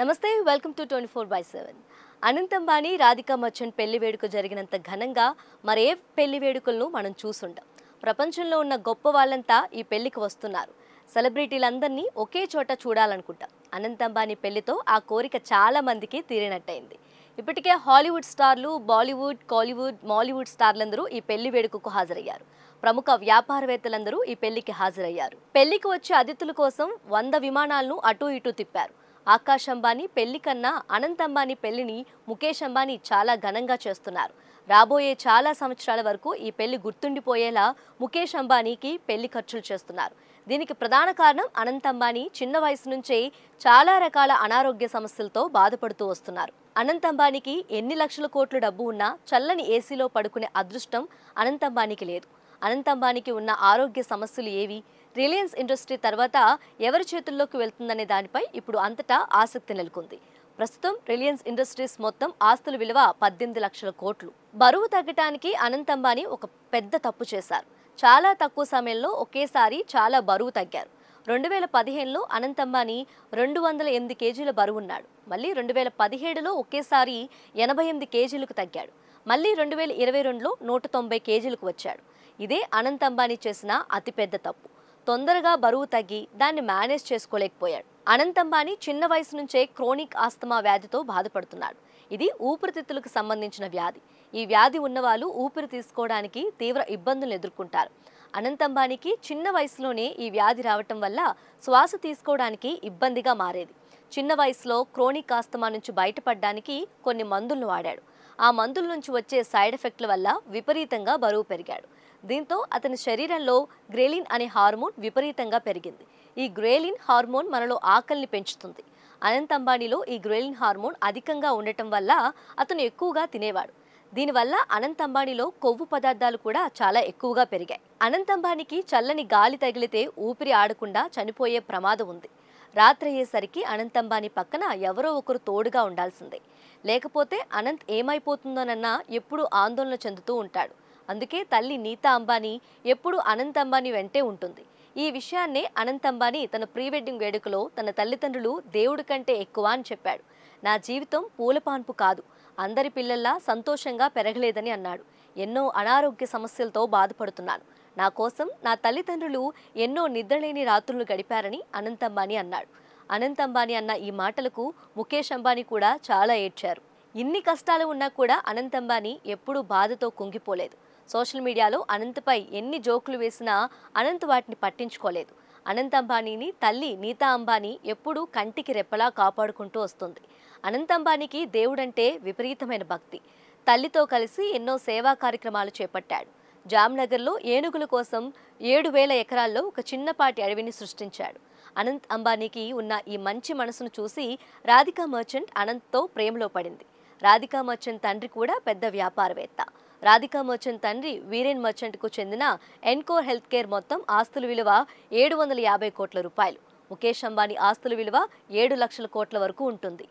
నమస్తే welcome to twenty four by seven Anant Radhika Merchant పెళ్లి వేడుక జరిగినంత ఘనంగా మరే పెళ్లి వేడుకలను మనం చూసుంటాం ప్రపంచంలో ఉన్న గొప్ప వాళ్ళంతా ఈ పెళ్లికి వస్తున్నారు సెలబ్రిటీలందరినీ ఒకే చోట చూడాలనుకుంటాం అనంతంబాణి పెళ్లితో ఆ కోరిక చాలా మందికి తీరినట్టయింది ఇప్పటికే హాలీవుడ్ స్టార్లు బాలీవుడ్ కాలీవుడ్ మాలీవుడ్ స్టార్లందరూ ఈ పెళ్లి వేడుకకు హాజరయ్యారు ప్రముఖ వ్యాపారవేత్తలందరూ ఈ పెళ్లికి హాజరయ్యారు పెళ్లికి వచ్చే అతిథుల కోసం వంద విమానాలను అటూ ఇటూ తిప్పారు ఆకాష్ అంబానీ పెళ్లి కన్నా అనంత్ అంబానీ పెళ్లిని ముఖేష్ అంబానీ చాలా ఘనంగా చేస్తున్నారు రాబోయే చాలా సంవత్సరాల వరకు ఈ పెళ్లి గుర్తుండిపోయేలా ముఖేష్ అంబానీకి పెళ్లి ఖర్చులు చేస్తున్నారు దీనికి ప్రధాన కారణం అనంత్ అంబానీ చిన్న వయసు నుంచే చాలా రకాల అనారోగ్య సమస్యలతో బాధపడుతూ వస్తున్నారు అనంత్ అంబానీకి ఎన్ని లక్షల కోట్లు డబ్బు ఉన్నా చల్లని ఏసీలో పడుకునే అదృష్టం అనంత్ అంబానీకి లేదు అనంతంబానికి ఉన్న ఆరోగ్య సమస్యలు ఏవి రిలయన్స్ ఇండస్ట్రీ తర్వాత ఎవరి చేతుల్లోకి వెళ్తుందనే దానిపై ఇప్పుడు అంతటా ఆసక్తి నెలకొంది ప్రస్తుతం రిలయన్స్ ఇండస్ట్రీస్ మొత్తం ఆస్తుల విలువ పద్దెనిమిది లక్షల కోట్లు బరువు తగ్గటానికి అనంతంబాని అంబానీ ఒక పెద్ద తప్పు చేశారు చాలా తక్కువ సమయంలో ఒకేసారి చాలా బరువు తగ్గారు రెండు వేల పదిహేనులో అనంతంబాని అంబానీ రెండు వందల ఎనిమిది కేజీల బరువున్నాడు మళ్ళీ రెండు వేల పదిహేడులో ఒకేసారి ఎనభై ఎనిమిది కేజీలకు తగ్గాడు మళ్ళీ రెండు వేల ఇరవై రెండులో నూట తొంభై కేజీలకు వచ్చాడు ఇదే అనంత్ అంబానీ చేసిన అతిపెద్ద తప్పు తొందరగా బరువు తగ్గి దాన్ని మేనేజ్ చేసుకోలేకపోయాడు అనంత్ అంబానీ చిన్న వయసు నుంచే క్రోనిక్ ఆస్తమా వ్యాధితో బాధపడుతున్నాడు ఇది ఊపిరితిత్తులకు సంబంధించిన వ్యాధి ఈ వ్యాధి ఉన్నవాళ్ళు ఊపిరి తీసుకోవడానికి తీవ్ర ఇబ్బందులు ఎదుర్కొంటారు అనంత్ అంబానీకి చిన్న వయసులోనే ఈ వ్యాధి రావటం వల్ల శ్వాస తీసుకోవడానికి ఇబ్బందిగా మారేది చిన్న వయసులో క్రోనిక్ ఆస్తమా నుంచి బయటపడడానికి కొన్ని మందులను వాడాడు ఆ మందుల నుంచి వచ్చే సైడ్ ఎఫెక్ట్ల వల్ల విపరీతంగా బరువు పెరిగాడు దీంతో అతని శరీరంలో గ్రేలిన్ అనే హార్మోన్ విపరీతంగా పెరిగింది ఈ గ్రేలిన్ హార్మోన్ మనలో ఆకలిని పెంచుతుంది అనంత్ అంబానీలో ఈ గ్రేలిన్ హార్మోన్ అధికంగా ఉండటం వల్ల అతను ఎక్కువగా తినేవాడు దీనివల్ల అనంత్ అంబానీలో కొవ్వు పదార్థాలు కూడా చాలా ఎక్కువగా పెరిగాయి అనంత్ అంబానీకి చల్లని గాలి తగిలితే ఊపిరి ఆడకుండా చనిపోయే ప్రమాదం ఉంది రాత్రి అయ్యేసరికి అనంత్ అంబానీ పక్కన ఎవరో ఒకరు తోడుగా ఉండాల్సిందే లేకపోతే అనంత్ ఏమైపోతుందోనన్నా ఎప్పుడూ ఆందోళన చెందుతూ ఉంటాడు అందుకే తల్లి నీత అంబానీ ఎప్పుడూ అనంత్ అంబానీ వెంటే ఉంటుంది ఈ విషయాన్నే అనంత్ అంబానీ తన ప్రీ వెడ్డింగ్ వేడుకలో తన తల్లిదండ్రులు దేవుడి కంటే ఎక్కువ అని చెప్పాడు నా జీవితం పూలపాన్పు కాదు అందరి పిల్లల్లా సంతోషంగా పెరగలేదని అన్నాడు ఎన్నో అనారోగ్య సమస్యలతో బాధపడుతున్నాను నా కోసం నా తల్లిదండ్రులు ఎన్నో నిద్రలేని రాత్రులు గడిపారని అనంత్ అంబానీ అన్నాడు అనంత్ అంబానీ అన్న ఈ మాటలకు ముఖేష్ అంబానీ కూడా చాలా ఏడ్చారు ఇన్ని కష్టాలు ఉన్నా కూడా అనంత్ అంబానీ ఎప్పుడూ బాధతో కుంగిపోలేదు సోషల్ మీడియాలో అనంత్పై ఎన్ని జోకులు వేసినా అనంత్ వాటిని పట్టించుకోలేదు అనంత్ అంబానీని తల్లి నీతా అంబానీ ఎప్పుడూ కంటికి రెప్పలా కాపాడుకుంటూ వస్తుంది అనంత్ అంబానీకి దేవుడంటే విపరీతమైన భక్తి తల్లితో కలిసి ఎన్నో సేవా కార్యక్రమాలు చేపట్టాడు జామ్నగర్లో ఏనుగుల కోసం ఏడు వేల ఎకరాల్లో ఒక చిన్నపాటి అడవిని సృష్టించాడు అనంత్ అంబానీకి ఉన్న ఈ మంచి మనసును చూసి రాధికా మర్చెంట్ అనంత్తో ప్రేమలో పడింది రాధికా మర్చెంట్ తండ్రి కూడా పెద్ద వ్యాపారవేత్త రాధికా మర్చెంట్ తండ్రి వీరేన్ మర్చెంట్కు చెందిన ఎన్కోర్ హెల్త్ కేర్ మొత్తం ఆస్తుల విలువ ఏడు వందల యాభై కోట్ల రూపాయలు ముఖేష్ అంబానీ ఆస్తుల విలువ ఏడు లక్షల కోట్ల వరకు ఉంటుంది